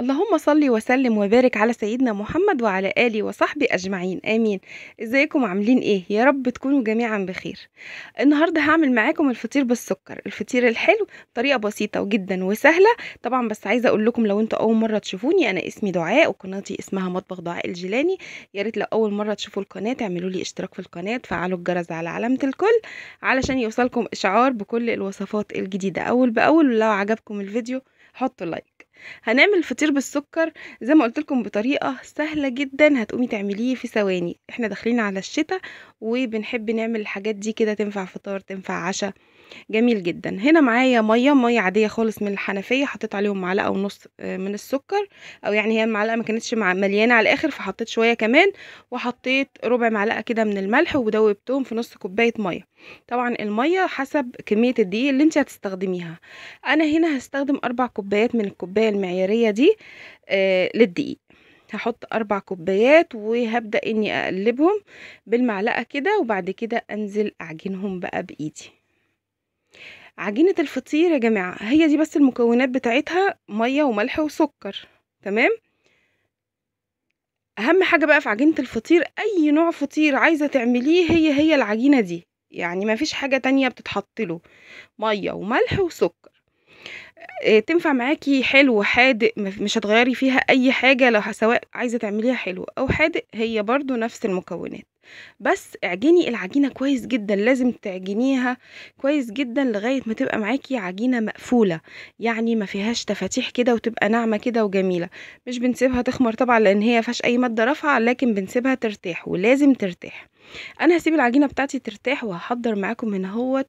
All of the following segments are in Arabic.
اللهم صل وسلم وبارك على سيدنا محمد وعلى آله وصحبه أجمعين آمين إزيكم عاملين إيه يا رب تكونوا جميعا بخير النهاردة هعمل معاكم الفطير بالسكر الفطير الحلو طريقة بسيطة وجدا وسهلة طبعا بس عايزة أقول لكم لو أنتوا أول مرة تشوفوني أنا اسمي دعاء وقناتي اسمها مطبخ دعاء الجيلاني يا ريت لو أول مرة تشوفوا القناة تعملوا لي اشتراك في القناة تفعلوا الجرس على علامة الكل علشان يوصلكم إشعار بكل الوصفات الجديدة أول بأول ولو عجبكم الفيديو حطوا لايك هنعمل الفطير بالسكر زي ما قلت لكم بطريقه سهله جدا هتقومي تعمليه في ثواني احنا داخلين على الشتاء وبنحب نعمل الحاجات دي كده تنفع فطار تنفع عشاء جميل جدا هنا معايا ميه ميه عاديه خالص من الحنفيه حطيت عليهم معلقه ونص آه، من السكر او يعني هي المعلقه ما كانتش مليانه على الاخر فحطيت شويه كمان وحطيت ربع معلقه كده من الملح ودوبتهم في نص كوبايه ميه طبعا الميه حسب كميه الدقيق اللي انت هتستخدميها انا هنا هستخدم اربع كوبايات من الكوبايه المعياريه دي آه، للدقيق هحط اربع كوبايات وهبدا اني اقلبهم بالمعلقه كده وبعد كده انزل اعجنهم بقى بايدي عجينة الفطير يا جماعة هي دي بس المكونات بتاعتها مية وملح وسكر تمام أهم حاجة بقى في عجينة الفطير أي نوع فطير عايزة تعمليه هي هي العجينة دي يعني مفيش حاجة تانية بتتحط له مية وملح وسكر آه، تنفع معاكي حلو حادق مش هتغيري فيها اي حاجة لو سواء عايزة تعمليها حلو او حادق هي برضو نفس المكونات بس اعجني العجينة كويس جدا لازم تعجنيها كويس جدا لغاية ما تبقى معاكي عجينة مقفولة يعني ما فيهاش تفاتيح كده وتبقى ناعمة كده وجميلة مش بنسيبها تخمر طبعا لان هي فيهاش اي مادة رافعة لكن بنسيبها ترتاح ولازم ترتاح انا هسيب العجينة بتاعتي ترتاح وهحضر معاكم من هوت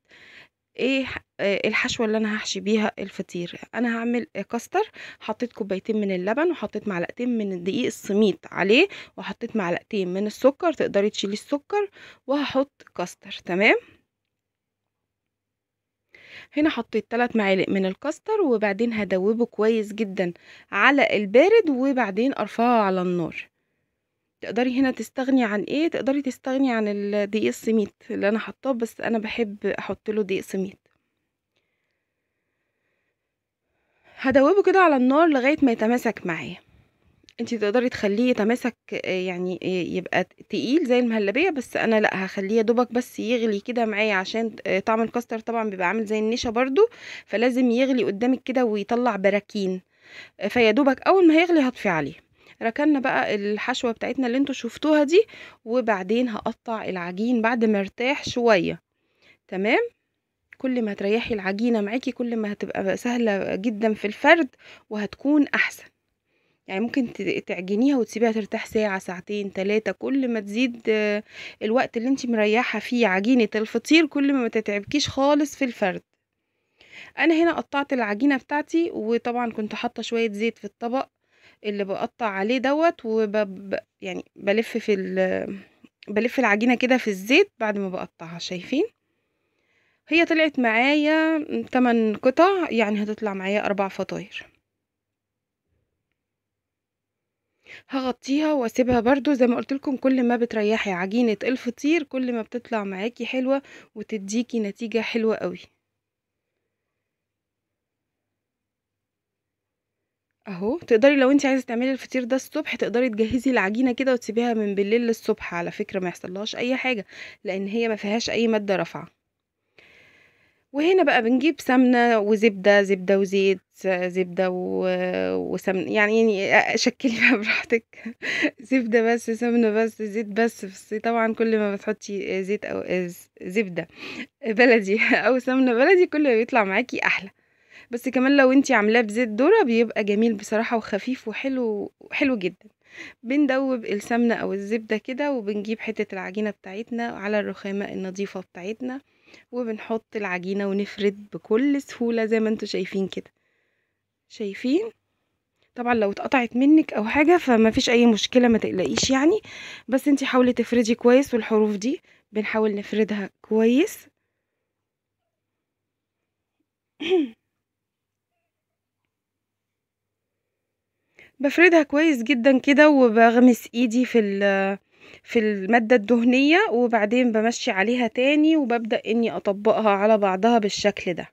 ايه آه، الحشوه اللي انا هحشي بيها الفطير انا هعمل كاستر حطيت كوبايتين من اللبن وحطيت معلقتين من الدقيق الصميت عليه وحطيت معلقتين من السكر تقدري تشيلي السكر وهحط كاستر تمام هنا حطيت 3 معالق من الكاستر وبعدين هدوبه كويس جدا على البارد وبعدين ارفعه على النار تقدري هنا تستغني عن ايه تقدري تستغني عن الدقيق السميد اللي انا حطاه بس انا بحب احط له دقيق سميد هدوبه كده على النار لغايه ما يتماسك معايا انتي تقدري تخليه يتماسك يعني يبقى تقيل زي المهلبيه بس انا لا هخليه دوبك بس يغلي كده معايا عشان طعم الكاستر طبعا بيبقى عامل زي النشا برضو فلازم يغلي قدامك كده ويطلع براكين فيا دوبك اول ما هيغلي هطفي عليه ركنا بقى الحشوة بتاعتنا اللي انتوا شفتوها دي وبعدين هقطع العجين بعد ما ارتاح شوية تمام كل ما تريحي العجينة معاكي كل ما هتبقى سهلة جدا في الفرد وهتكون أحسن يعني ممكن تعجنيها وتسيبيها ترتاح ساعة ساعتين تلاتة كل ما تزيد الوقت اللي انت مريحة فيه عجينة الفطير كل ما تتعبكيش خالص في الفرد انا هنا قطعت العجينة بتاعتي وطبعا كنت حاطة شوية زيت في الطبق اللي بقطع عليه دوت وب يعني بلف في ال بلف العجينة كده في الزيت بعد ما بقطعها شايفين هي طلعت معايا 8 قطع يعني هتطلع معايا أربع فطاير هغطيها واسيبها برضو زي ما قلت لكم كل ما بتريحي عجينة الفطير كل ما بتطلع معاكي حلوة وتديكي نتيجة حلوة قوي اهو تقدري لو انت عايزه تعملي الفطير ده الصبح تقدري تجهزي العجينه كده وتسيبيها من بالليل للصبح على فكره ما يحصلهاش اي حاجه لان هي ما فيهاش اي ماده رافعه وهنا بقى بنجيب سمنه وزبده زبده وزيت زبده و... وسمن يعني يعني شكلي بقى براحتك زبده بس سمنه بس زيت بس بس طبعا كل ما بتحطي زيت او زبده بلدي او سمنه بلدي كل ما بيطلع معاكي احلى بس كمان لو انتي عاملاه بزيت ذرة بيبقى جميل بصراحة وخفيف وحلو حلو جدا بندوب السمنة او الزبدة كده وبنجيب حتة العجينة بتاعتنا على الرخامة النظيفة بتاعتنا وبنحط العجينة ونفرد بكل سهولة زي ما انتوا شايفين كده شايفين طبعا لو اتقطعت منك او حاجة فما فيش اي مشكلة ما تقلقيش يعني بس انتي حاولي تفردي كويس والحروف دي بنحاول نفردها كويس بفردها كويس جدا كده وبغمس ايدي في في المادة الدهنية وبعدين بمشي عليها تاني وببدأ اني اطبقها على بعضها بالشكل ده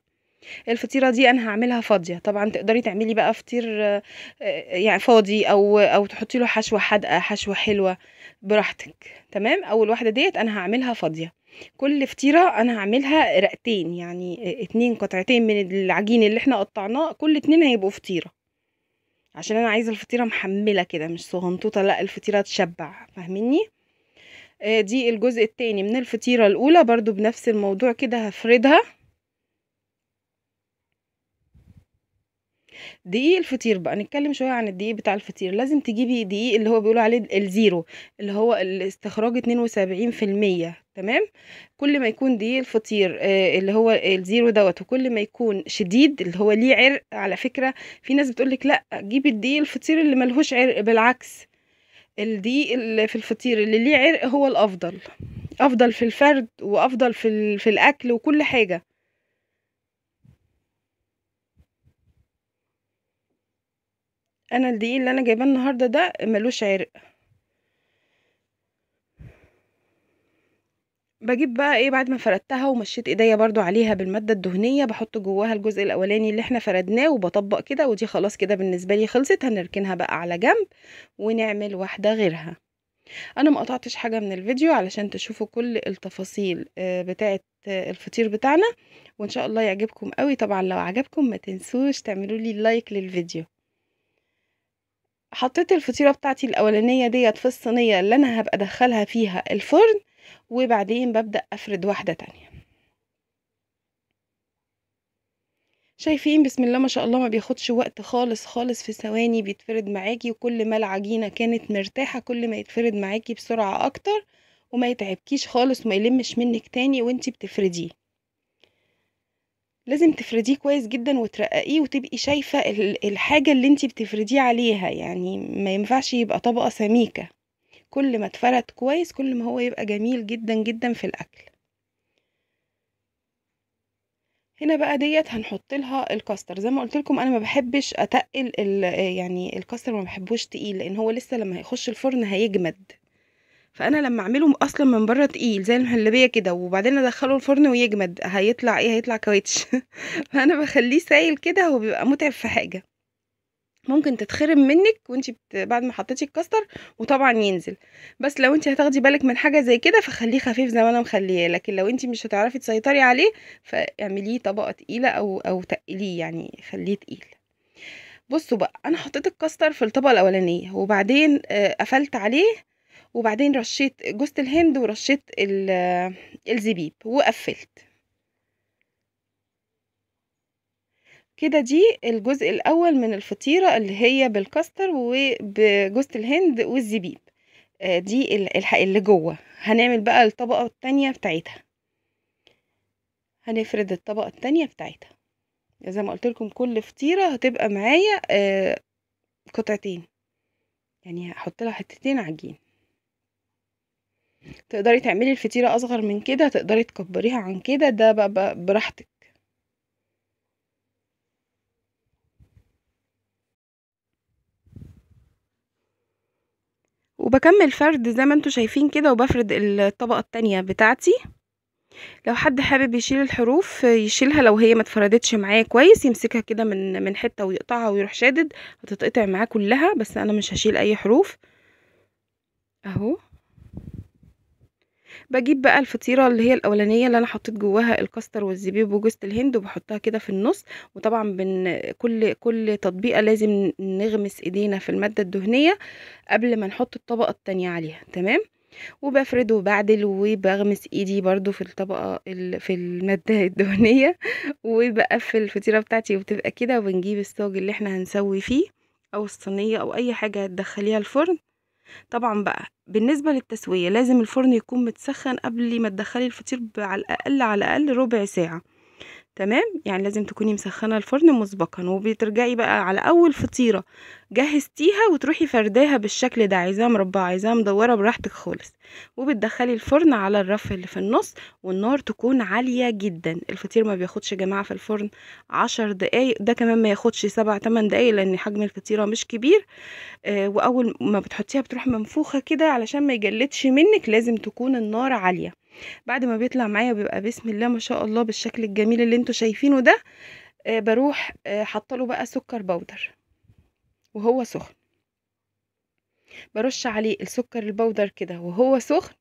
الفطيره دي انا هعملها فاضيه طبعا تقدري تعملي بقى فطير آه، يعني فاضي او او تحطي له حشوه حادقه حشوه حلوه براحتك تمام اول واحده ديت انا هعملها فاضيه كل فطيره انا هعملها رقتين يعني اتنين قطعتين من العجين اللي احنا قطعناه كل اتنين هيبقوا فطيره عشان انا عايزه الفطيره محمله كده مش صغنطوطه لا الفطيره تشبع فاهميني آه، دي الجزء التاني من الفطيره الاولى برضو بنفس الموضوع كده هفردها دقيق الفطير بقى نتكلم شويه عن الدقيق بتاع الفطير لازم تجيبي دقيق اللي هو بيقولوا عليه الزيرو اللي هو الاستخراج 72% تمام كل ما يكون دقيق الفطير آه، اللي هو الزيرو دوت وكل ما يكون شديد اللي هو ليه عرق على فكره في ناس بتقولك لا جيبي الدقيق الفطير اللي ملهوش عرق بالعكس الدقيق اللي في الفطير اللي ليه عرق هو الافضل افضل في الفرد وافضل في, في الاكل وكل حاجه انا الدقيق اللي انا جايباه النهارده ده ملوش عرق بجيب بقى ايه بعد ما فردتها ومشيت ايديا برضو عليها بالمادة الدهنية بحط جواها الجزء الاولاني اللي احنا فردناه وبطبق كده ودي خلاص كده بالنسبة لي خلصت هنركنها بقى على جنب ونعمل واحدة غيرها انا ما قطعتش حاجة من الفيديو علشان تشوفوا كل التفاصيل آه، بتاعة آه، الفطير بتاعنا وان شاء الله يعجبكم قوي طبعا لو عجبكم ما تنسوش تعملوا لي لايك للفيديو حطيت الفطيرة بتاعتي الأولانية ديت في الصينية اللي أنا هبقى أدخلها فيها الفرن وبعدين ببدأ أفرد واحدة تانية شايفين بسم الله ما شاء الله ما بياخدش وقت خالص خالص في ثواني بيتفرد معاكي وكل ما العجينة كانت مرتاحة كل ما يتفرد معاكي بسرعة أكتر وما يتعبكيش خالص وما يلمش منك تاني وانتي بتفرديه لازم تفرديه كويس جدا وترققيه وتبقي شايفة الحاجة اللي انتي بتفرديه عليها يعني ما ينفعش يبقى طبقة سميكة كل ما اتفرد كويس كل ما هو يبقى جميل جدا جدا في الأكل هنا بقى ديت هنحط لها الكاستر زي ما قلت لكم انا ما بحبش اتقل يعني الكاستر ما بحبوش تقيل لان هو لسه لما هيخش الفرن هيجمد فانا لما اعمله اصلا من بره تقيل زي المهلبيه كده وبعدين ادخله الفرن ويجمد هيطلع ايه هيطلع كويتش فانا بخليه سايل كده وبيبقى متعب في حاجه ممكن تتخرم منك وانت بعد ما حطيتي الكاستر وطبعا ينزل بس لو انت هتاخدي بالك من حاجه زي كده فخليه خفيف زي ما انا مخليه لكن لو انت مش هتعرفي تسيطري عليه فاعمليه طبقه تقيله او او تقليه يعني خليه تقيل بصوا بقى انا حطيت الكاستر في الطبقه الاولانيه وبعدين آه، قفلت عليه وبعدين رشيت جوزة الهند ورشيت الزبيب وقفلت كده دي الجزء الأول من الفطيرة اللي هي بالكاستر وجوزة الهند والزبيب آه، دي اللي جوه هنعمل بقى الطبقة التانية بتاعتها هنفرد الطبقة التانية بتاعتها زي ما قلت لكم كل فطيرة هتبقى معايا آه، قطعتين يعني هحط لها حتتين عجين تقدري تعملي الفطيرة أصغر من كده تقدري تكبريها عن كده ده بقى, بقى براحتك وبكمل فرد زي ما انتوا شايفين كده وبفرد الطبقة التانية بتاعتي لو حد حابب يشيل الحروف يشيلها لو هي ما اتفردتش معايا كويس يمسكها كده من من حته ويقطعها ويروح شادد هتتقطع معاه كلها بس انا مش هشيل اي حروف اهو بجيب بقى الفطيره اللي هي الاولانيه اللي انا حطيت جواها الكاستر والزبيب وجوز الهند وبحطها كده في النص وطبعا بن كل كل تطبيقه لازم نغمس ايدينا في الماده الدهنيه قبل ما نحط الطبقه التانية عليها تمام وبفرد وبعدل وبغمس ايدي برضو في الطبقة في المادة الدهنية وبقفل الفطيرة بتاعتي وبتبقى كده وبنجيب الصاج اللي احنا هنسوي فيه او الصينية او اي حاجة هتدخليها الفرن طبعا بقى بالنسبة للتسوية لازم الفرن يكون متسخن قبل ما تدخلي الفطير على الأقل على الأقل ربع ساعة تمام يعني لازم تكوني مسخنه الفرن مسبقا وبترجعي بقى على اول فطيره جهزتيها وتروحي فرداها بالشكل ده عايزاها مربعه عايزاها مدوره براحتك خالص وبتدخلي الفرن على الرف اللي في النص والنار تكون عاليه جدا الفطير ما بياخدش يا جماعه في الفرن عشر دقايق ده كمان ما ياخدش سبع تمن دقايق لان حجم الفطيره مش كبير آه واول ما بتحطيها بتروح منفوخه كده علشان ما يجلدش منك لازم تكون النار عاليه بعد ما بيطلع معايا وبيبقى بسم الله ما شاء الله بالشكل الجميل اللي انتوا شايفينه ده آه، بروح آه حاطه بقى سكر بودر وهو سخن برش عليه السكر البودر كده وهو سخن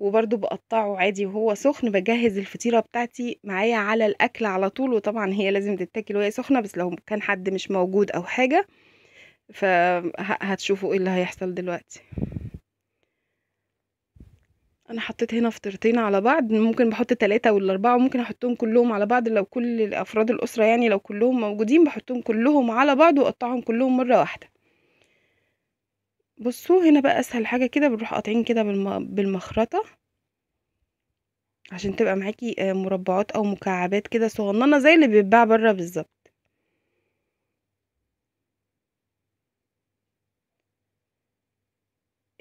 وبرده بقطعه عادي وهو سخن بجهز الفطيره بتاعتي معايا على الاكل على طول وطبعا هي لازم تتاكل وهي سخنه بس لو كان حد مش موجود او حاجه فهتشوفوا ايه اللي هيحصل دلوقتي انا حطيت هنا فطيرتين على بعض ممكن بحط ثلاثة ولا اربعة وممكن احطهم كلهم على بعض لو كل افراد الاسرة يعني لو كلهم موجودين بحطهم كلهم على بعض واقطعهم كلهم مرة واحدة بصوا هنا بقى اسهل حاجة كده بنروح قاطعين كده بالمخرطة عشان تبقى معاكي آه، مربعات او مكعبات كده صغننة زي اللي بيتباع بره بالظبط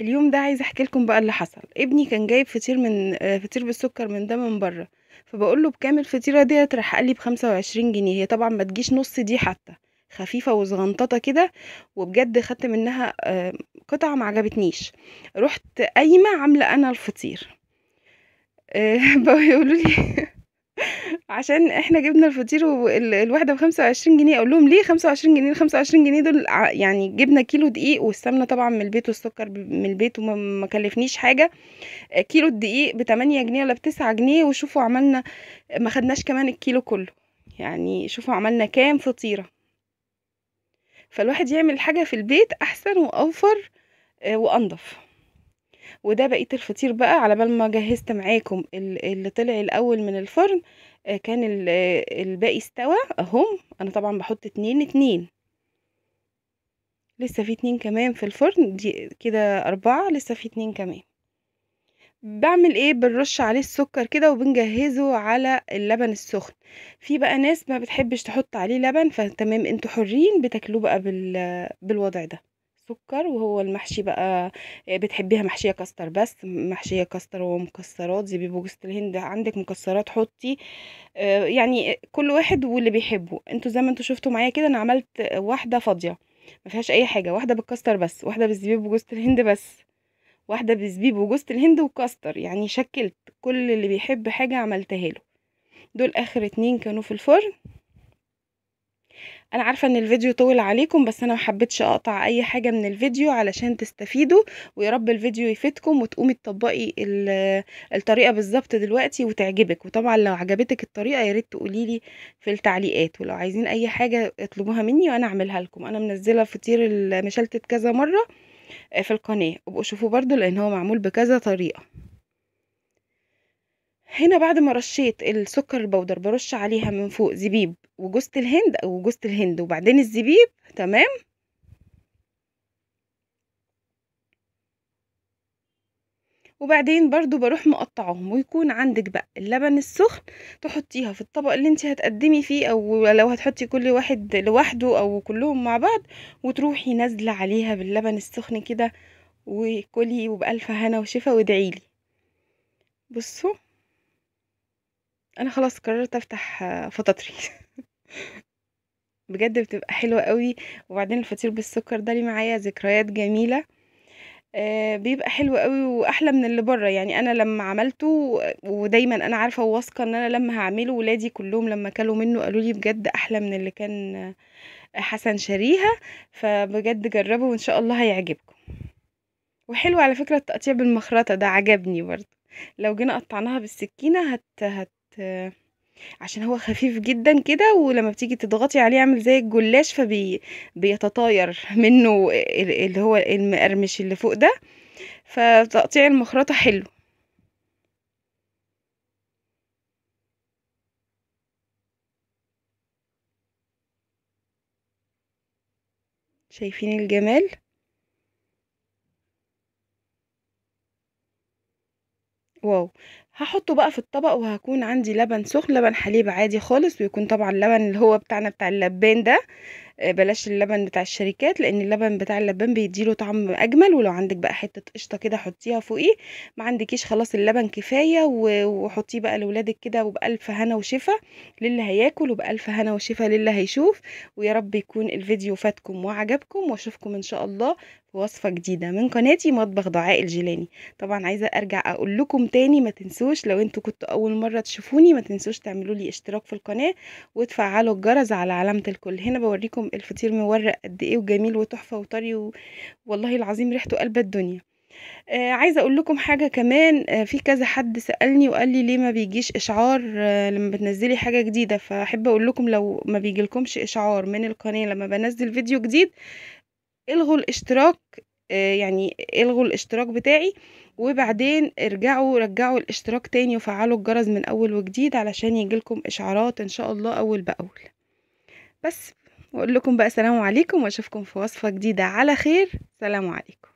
اليوم ده عايزه احكي لكم بقى اللي حصل ابني كان جايب فطير من آه، فطير بالسكر من ده من بره فبقول له بكام الفطيره ديت راح قال لي بخمسة وعشرين جنيه هي طبعا ما تجيش نص دي حتى خفيفه وصغنططه كده وبجد خدت منها آه، قطعه ما عجبتنيش رحت قايمه عامله انا الفطير آه، بقولوا لي عشان إحنا جبنا الفطير وال الواحدة بخمسة وعشرين جنيه، أقول لهم ليه 25 جنيه، ال25 جنيه دول يعني جبنا كيلو دقيق والسمنة طبعًا من البيت والسكر من البيت وما كلفنيش حاجة، آه، كيلو الدقيق ب8 جنيه ولا ب ب9 جنيه وشوفوا عملنا ما خدناش كمان الكيلو كله، يعني شوفوا عملنا كام فطيرة. فالواحد يعمل حاجة في البيت أحسن وأوفر آه، وأنضف. وده بقيه الفطير بقى على بال ما جهزت معاكم اللي طلع الاول من الفرن آه، كان آه، الباقي استوى اهم انا طبعا بحط اتنين اتنين لسه في اتنين كمان في الفرن دي كده اربعة لسه في اتنين كمان بعمل ايه بنرش عليه السكر كده وبنجهزه على اللبن السخن في بقى ناس ما بتحبش تحط عليه لبن فتمام انتوا حرين بتاكلوه بقى بالوضع ده سكر وهو المحشي بقى آه، بتحبيها محشيه كاستر بس محشيه كاستر ومكسرات زي بيبو الهند عندك مكسرات حطي آه، يعني كل واحد واللي بيحبه انتوا زي ما انتوا شفتوا معايا كده انا عملت واحده فاضيه ما فيهاش اي حاجه واحده بالكاستر بس واحده بالزبيب وجوزة الهند بس واحده بالزبيب وجوزة الهند وكاستر يعني شكلت كل اللي بيحب حاجه عملتها له دول اخر اتنين كانوا في الفرن انا عارفه ان الفيديو طول عليكم بس انا محبتش اقطع اي حاجه من الفيديو علشان تستفيدوا ويا رب الفيديو يفيدكم وتقومي تطبقي الطريقه بالظبط دلوقتي وتعجبك وطبعا لو عجبتك الطريقه يا ريت في التعليقات ولو عايزين اي حاجه اطلبوها مني وانا اعملها لكم انا منزله فطير المشلتت كذا مره آه، في القناه ابقوا شوفوا برده لان هو معمول بكذا طريقه هنا بعد ما رشيت السكر البودر برش عليها من فوق زبيب وجوز الهند او جوز الهند وبعدين الزبيب تمام وبعدين برضو بروح مقطعهم ويكون عندك بقى اللبن السخن تحطيها في الطبق اللي انت هتقدمي فيه او لو هتحطي كل واحد لوحده او كلهم مع بعض وتروحي نازله عليها باللبن السخن كده وكلي وبألف هنا وشفا وادعيلي بصوا أنا خلاص قررت أفتح فطاطري بجد بتبقى حلوة قوي وبعدين الفطير بالسكر ده لي معايا ذكريات جميلة آه، بيبقى حلو قوي واحلى من اللي بره يعني انا لما عملته ودايما انا عارفه وواثقه ان انا لما هعمله ولادي كلهم لما كلوا منه قالوا لي بجد احلى من اللي كان حسن شاريها فبجد جربه وان شاء الله هيعجبكم وحلو على فكره التقطيع بالمخرطه ده عجبني برضه لو جينا قطعناها بالسكينه هت هت عشان هو خفيف جدا كده ولما بتيجي تضغطي عليه يعمل زي الجلاش فبيتطاير فبي... منه اللي هو المقرمش اللي فوق ده فتقطيع المخرطة حلو شايفين الجمال واو هحطه بقى في الطبق وهكون عندي لبن سخن لبن حليب عادي خالص ويكون طبعا اللبن اللي هو بتاعنا بتاع اللبان ده آه، بلاش اللبن بتاع الشركات لان اللبن بتاع اللبان بيديله طعم اجمل ولو عندك بقى حته قشطه كده حطيها فوقيه ما عندكيش خلاص اللبن كفايه وحطيه بقى لاولادك كده وبالف هنا وشفا للي هياكل وبالف هنا وشفا للي هيشوف ويا رب يكون الفيديو فاتكم وعجبكم واشوفكم ان شاء الله في وصفه جديده من قناتي مطبخ دعاء الجيلاني طبعا عايزه ارجع اقول لكم تاني ما تنسوش لو انتوا كنتوا اول مره تشوفوني ما تنسوش تعملوا لي اشتراك في القناه وتفعلوا الجرس على علامه الكل هنا بوريكم لكم الفطير مورق قد ايه وجميل وتحفه وطري و... والله العظيم ريحته قلب الدنيا آه عايزه اقول لكم حاجه كمان آه في كذا حد سالني وقال لي ليه ما بيجيش اشعار آه لما بتنزلي حاجه جديده فاحب اقول لكم لو ما بيجيلكمش اشعار من القناه لما بنزل فيديو جديد الغوا الاشتراك آه، يعني الغوا الاشتراك بتاعي وبعدين ارجعوا رجعوا الاشتراك تاني وفعلوا الجرس من اول وجديد علشان يجيلكم اشعارات ان شاء الله اول باول بس واقول لكم بقى سلام عليكم واشوفكم في وصفه جديده على خير سلام عليكم